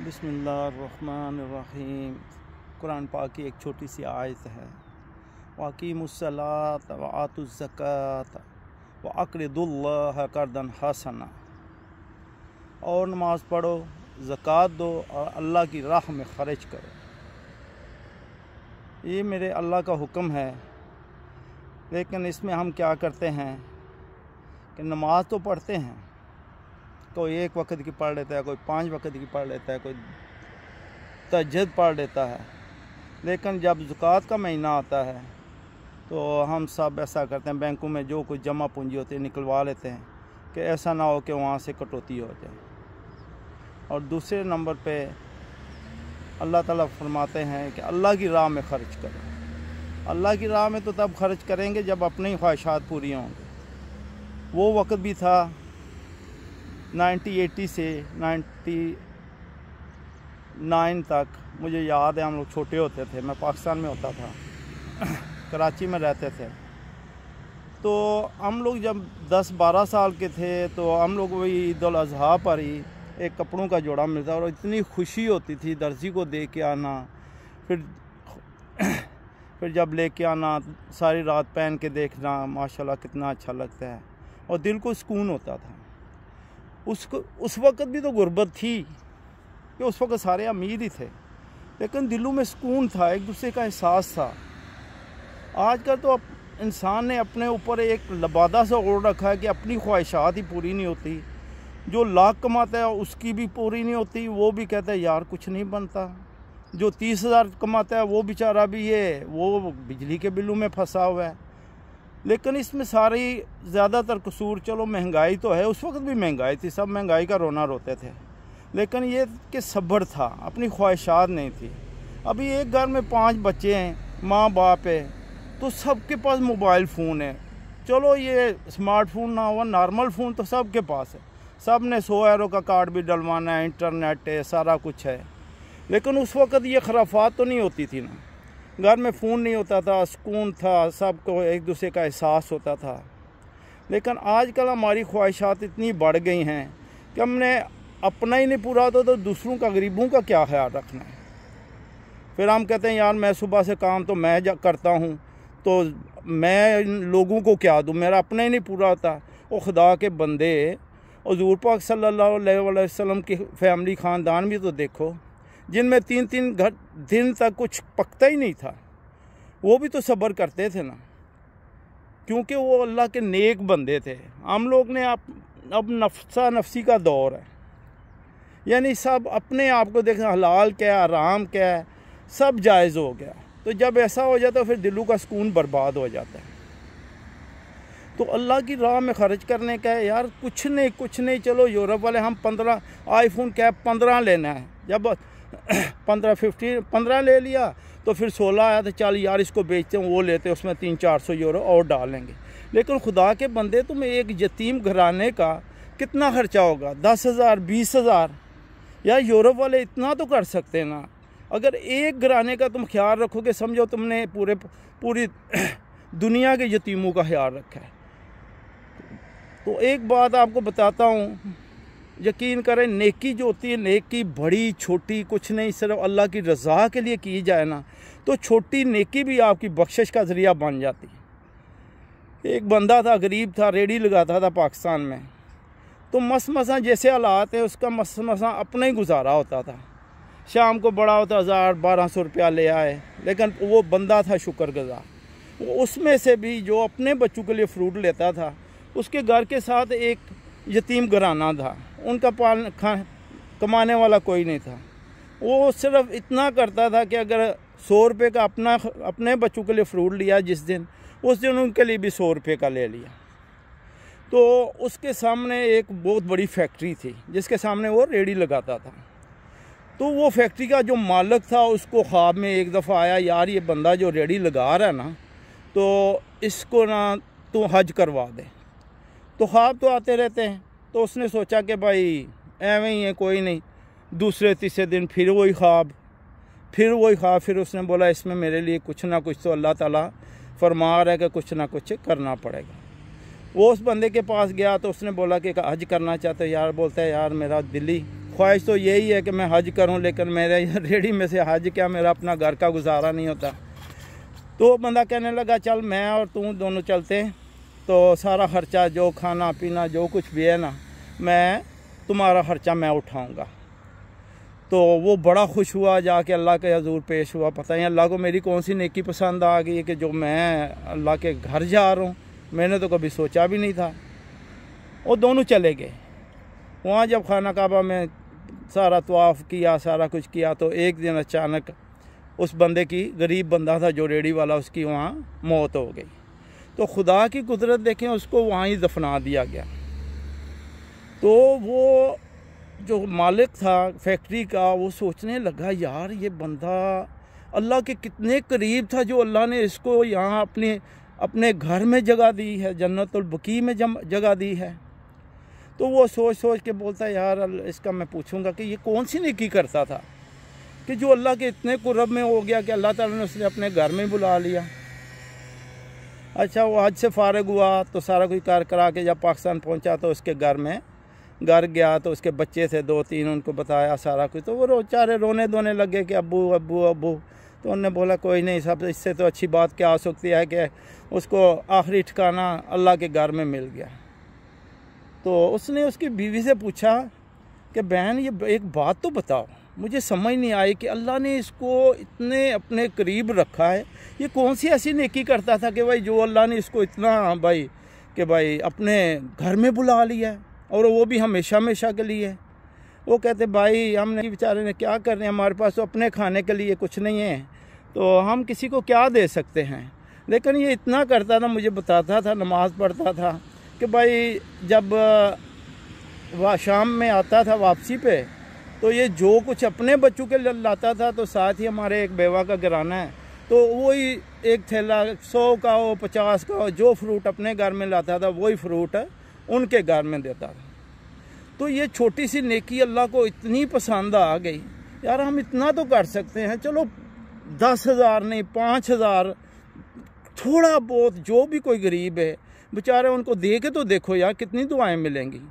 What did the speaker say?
बसमीम कुरान पा की एक छोटी सी आयत है वाक़ी मुसलात व आतुज़क़त व अक्रदुल्ला करदन हसना और नमाज़ पढ़ो ज़क़़त दो और अल्लाह की राह में खर्च करो ये मेरे अल्लाह का हुक्म है लेकिन इसमें हम क्या करते हैं कि नमाज़ तो पढ़ते हैं कोई एक वक्त की पढ़ लेता है कोई पाँच वक्त की पढ़ लेता है कोई तजद पढ़ लेता है लेकिन जब जुकात का महीना आता है तो हम सब ऐसा करते हैं बैंकों में जो कुछ जमा पूंजी होती है निकलवा लेते हैं कि ऐसा ना हो कि वहाँ से कटौती हो जाए और दूसरे नंबर पे अल्लाह ताला फरमाते हैं कि अल्लाह की राह में ख़र्च करो अल्लाह की राह में तो तब खर्च करेंगे जब अपनी ख्वाहिशात पूरी होंगी वो वक्त भी था 1980 से 99 तक मुझे याद है हम लोग छोटे होते थे मैं पाकिस्तान में होता था कराची में रहते थे तो हम लोग जब 10-12 साल के थे तो हम लोग वही ईद अजहा पर ही एक कपड़ों का जोड़ा मिलता और इतनी खुशी होती थी दर्जी को दे के आना फिर फिर जब लेके आना सारी रात पहन के देखना माशाल्लाह कितना अच्छा लगता है और दिल को सुकून होता था उसको उस वक्त भी तो गुर्बत थी कि उस वक्त सारे अमीर ही थे लेकिन दिलों में सुकून था एक दूसरे का एहसास था आज का तो इंसान ने अपने ऊपर एक लबादा सा ओढ़ रखा है कि अपनी ख्वाहिशात ही पूरी नहीं होती जो लाख कमाता है उसकी भी पूरी नहीं होती वो भी कहता है यार कुछ नहीं बनता जो तीस हज़ार कमाता है वो बेचारा भी ये वो बिजली के बिलों में फंसा हुआ है लेकिन इसमें सारी ज़्यादातर कसूर चलो महंगाई तो है उस वक्त भी महंगाई थी सब महंगाई का रोना रोते थे लेकिन ये कि सब्र था अपनी ख्वाहिशात नहीं थी अभी एक घर में पांच बच्चे हैं माँ बाप है तो सबके पास मोबाइल फ़ोन है चलो ये स्मार्टफोन ना हुआ नॉर्मल फ़ोन तो सबके पास है सब ने सो एरो का कार्ड भी डलवाना है इंटरनेट है सारा कुछ है लेकिन उस वक्त ये खराफात तो नहीं होती थी ना घर में फ़ोन नहीं होता था सुकून था सबको एक दूसरे का एहसास होता था लेकिन आजकल हमारी ख्वाहिशात इतनी बढ़ गई हैं कि हमने अपना ही नहीं पूरा होता तो दूसरों का गरीबों का क्या ख्याल रखना है फिर हम कहते हैं यार मैं सुबह से काम तो मैं करता हूँ तो मैं इन लोगों को क्या दूँ मेरा अपना ही नहीं पूरा होता वो खुदा के बंदे हजूर पाक सल्लल्लाहु अलैहि वसल्लम की फैमिली ख़ानदान भी तो देखो जिनमें तीन तीन घट दिन तक कुछ पकता ही नहीं था वो भी तो सब्र करते थे ना क्योंकि वो अल्लाह के नेक बंदे थे हम लोग ने आप अब नफसा नफसी का दौर है यानी सब अपने आप को देखना हलाल क्या है आराम क्या है सब जायज़ हो गया तो जब ऐसा हो जाता है फिर दिलों का सुकून बर्बाद हो जाता है तो अल्लाह की राह में खर्च करने का है यार कुछ नहीं कुछ नहीं चलो यूरोप वाले हम पंद्रह आईफोन कैब पंद्रह लेना है जब पंद्रह फिफ्टी पंद्रह ले लिया तो फिर सोलह आया तो चल यार इसको बेचते हैं वो लेते हैं उसमें तीन चार सौ यूरो और डालेंगे लेकिन खुदा के बंदे तुम एक यतीम घराने का कितना ख़र्चा होगा दस हज़ार बीस हज़ार या यूरोप वाले इतना तो कर सकते ना अगर एक घराने का तुम ख्याल रखोगे समझो तुमने पूरे पूरी दुनिया के यतीमों का ख्याल रखा है तो एक बात आपको बताता हूँ यकीन करें नेकी जो होती है नेकी बड़ी छोटी कुछ नहीं सिर्फ अल्लाह की रज़ा के लिए की जाए ना तो छोटी नेकी भी आपकी बख्शिश का ज़रिया बन जाती एक बंदा था गरीब था रेडी लगाता था पाकिस्तान में तो मस मसा जैसे हालात है उसका मस मसा अपना ही गुजारा होता था शाम को बड़ा होता हज़ार बारह सौ रुपया ले आए लेकिन वो बंदा था शुक्र गुजार उसमें से भी जो अपने बच्चों के लिए फ्रूट लेता था उसके घर के साथ एक यतीम घराना था उनका पाल खा कमाने वाला कोई नहीं था वो सिर्फ इतना करता था कि अगर सौ रुपये का अपना अपने बच्चों के लिए फ्रूट लिया जिस दिन उस दिन उनके लिए भी सौ रुपये का ले लिया तो उसके सामने एक बहुत बड़ी फैक्ट्री थी जिसके सामने वो रेडी लगाता था तो वो फैक्ट्री का जो मालक था उसको ख्वाब में एक दफ़ा आया यार ये बंदा जो रेडी लगा रहा है ना तो इसको ना तो हज करवा दे तो ख्वाब तो आते रहते हैं तो उसने सोचा कि भाई एवें ही है कोई नहीं दूसरे तीसरे दिन फिर वही ख्वाब फिर वही ख्वाब फिर उसने बोला इसमें मेरे लिए कुछ ना कुछ तो अल्लाह ताला फरमा रहा है कि कुछ ना कुछ करना पड़ेगा वो उस बंदे के पास गया तो उसने बोला कि हज करना चाहते यार बोलता है यार मेरा दिल्ली ख्वाहिश तो यही है कि मैं हज करूं लेकिन मेरे रेडी में से हज क्या मेरा अपना घर का गुजारा नहीं होता तो बंदा कहने लगा चल मैं और तू दोनों चलते हैं तो सारा खर्चा जो खाना पीना जो कुछ भी है ना मैं तुम्हारा खर्चा मैं उठाऊँगा तो वो बड़ा खुश हुआ जाके अल्लाह के हजूर पेश हुआ पता नहीं अल्लाह को मेरी कौन सी नेकी पसंद आ गई कि जो मैं अल्लाह के घर जा रहा हूँ मैंने तो कभी सोचा भी नहीं था वो दोनों चले गए वहाँ जब खाना काबा में सारा तोाफ किया सारा कुछ किया तो एक दिन अचानक उस बंदे की गरीब बंदा था जो रेडी वाला उसकी वहाँ मौत हो गई तो खुदा की कुदरत देखें उसको वहाँ ही दफना दिया गया तो वो जो मालिक था फैक्ट्री का वो सोचने लगा यार ये बंदा अल्लाह के कितने करीब था जो अल्लाह ने इसको यहाँ अपने अपने घर में जगह दी है जन्नतुलबकी में जगह दी है तो वो सोच सोच के बोलता है यार इसका मैं पूछूंगा कि ये कौन सी निकी करता था कि जो अल्लाह के इतने कुरब में हो गया कि अल्लाह ताला ने उसने अपने घर में बुला लिया अच्छा वो हज से फारग हुआ तो सारा कुछ कार करा के जब पाकिस्तान पहुंचा तो उसके घर में घर गया तो उसके बच्चे थे दो तीन उनको बताया सारा कुछ तो वो रो चारे रोने धोने लगे कि अबू अबू अबू तो उनने बोला कोई नहीं सब इससे तो अच्छी बात क्या हो सकती है कि उसको आखिरी ठिकाना अल्लाह के घर में मिल गया तो उसने उसकी बीवी से पूछा कि बहन ये एक बात तो बताओ मुझे समझ नहीं आई कि अल्लाह ने इसको इतने अपने करीब रखा है ये कौन सी ऐसी नेकी करता था कि भाई जो अल्लाह ने इसको इतना भाई कि भाई अपने घर में बुला लिया और वो भी हमेशा हमेशा के लिए वो कहते भाई हमने बेचारे ने क्या हैं हमारे पास तो अपने खाने के लिए कुछ नहीं है तो हम किसी को क्या दे सकते हैं लेकिन ये इतना करता था मुझे बताता था नमाज़ पढ़ता था कि भाई जब शाम में आता था वापसी पे तो ये जो कुछ अपने बच्चों के लाता था तो साथ ही हमारे एक बेवा का घराना है तो वही एक थैला सौ का हो पचास का हो जो फ्रूट अपने घर में लाता था वही फ्रूट उनके घर में देता था तो ये छोटी सी नेकी अल्लाह को इतनी पसंद आ गई यार हम इतना तो कर सकते हैं चलो दस हज़ार नहीं पाँच हज़ार थोड़ा बहुत जो भी कोई गरीब है बेचारे उनको दे के तो देखो यार कितनी दुआएं मिलेंगी